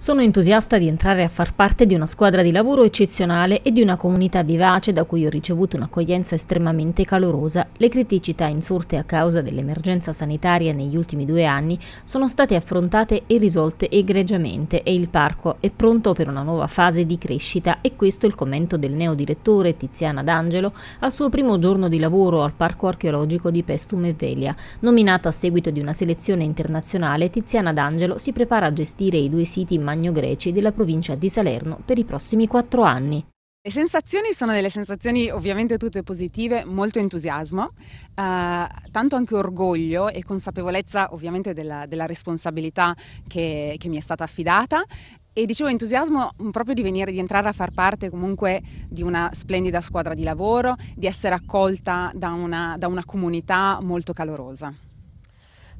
Sono entusiasta di entrare a far parte di una squadra di lavoro eccezionale e di una comunità vivace da cui ho ricevuto un'accoglienza estremamente calorosa. Le criticità insorte a causa dell'emergenza sanitaria negli ultimi due anni sono state affrontate e risolte egregiamente e il parco è pronto per una nuova fase di crescita e questo è il commento del neodirettore Tiziana D'Angelo al suo primo giorno di lavoro al Parco archeologico di Pestum e Velia. Nominata a seguito di una selezione internazionale, Tiziana D'Angelo si prepara a gestire i due siti Magno-Greci della provincia di Salerno per i prossimi quattro anni. Le sensazioni sono delle sensazioni ovviamente tutte positive, molto entusiasmo, eh, tanto anche orgoglio e consapevolezza ovviamente della, della responsabilità che, che mi è stata affidata e dicevo entusiasmo proprio di venire, di entrare a far parte comunque di una splendida squadra di lavoro, di essere accolta da una, da una comunità molto calorosa.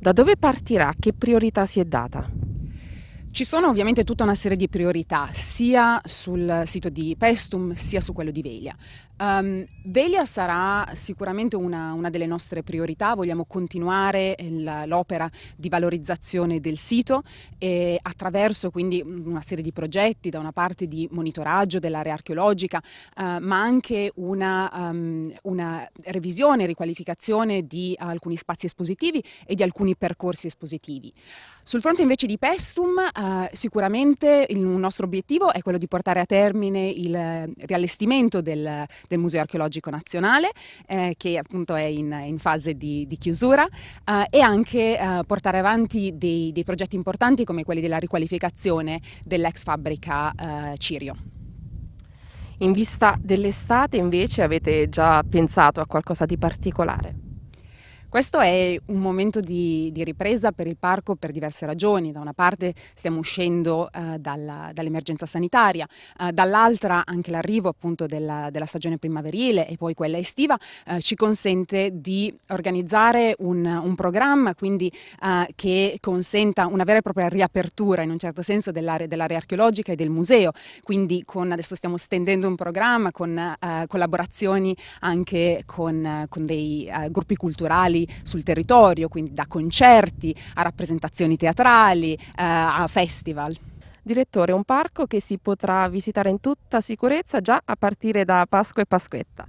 Da dove partirà? Che priorità si è data? Ci sono ovviamente tutta una serie di priorità sia sul sito di Pestum sia su quello di Velia. Um, Velia sarà sicuramente una, una, delle nostre priorità, vogliamo continuare l'opera di valorizzazione del sito e attraverso quindi una serie di progetti, da una parte di monitoraggio dell'area archeologica, uh, ma anche una, um, una revisione e riqualificazione di alcuni spazi espositivi e di alcuni percorsi espositivi. Sul fronte invece di Pestum Uh, sicuramente il nostro obiettivo è quello di portare a termine il riallestimento del, del Museo Archeologico Nazionale, eh, che appunto è in, in fase di, di chiusura, uh, e anche uh, portare avanti dei, dei, progetti importanti come quelli della riqualificazione dell'ex fabbrica Cirio. In vista dell'estate invece avete già pensato a qualcosa di particolare? Questo è un momento di, di, ripresa per il parco per diverse ragioni. Da una parte stiamo uscendo eh, dall'emergenza dall sanitaria, eh, dall'altra anche l'arrivo appunto della, della, stagione primaverile e poi quella estiva eh, ci consente di organizzare un, un programma quindi, eh, che consenta una vera e propria riapertura in un certo senso dell'area dell archeologica e del museo. Quindi con, adesso stiamo stendendo un programma con eh, collaborazioni anche con, con dei eh, gruppi culturali attori sul territorio, quindi da concerti a rappresentazioni teatrali, eh, a festival. Direttore, un parco che si potrà visitare in tutta sicurezza già a partire da Pasqua e Pasquetta.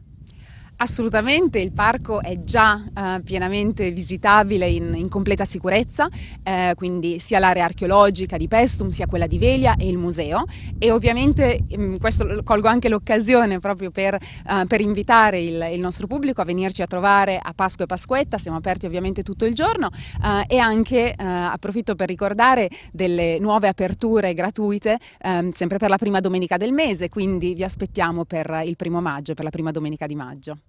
Assolutamente, il parco è già eh, pienamente visitabile in, in completa sicurezza, eh, quindi sia l'area archeologica di Pestum sia quella di Velia e il museo e ovviamente mh, mm, questo colgo anche l'occasione proprio per, eh, per invitare il, il, nostro pubblico a venirci a trovare a Pasqua e Pasquetta, siamo aperti ovviamente tutto il giorno eh, e anche eh, approfitto per ricordare delle nuove aperture gratuite ehm, sempre per la prima domenica del mese, quindi vi aspettiamo per il primo maggio, per la prima domenica di maggio.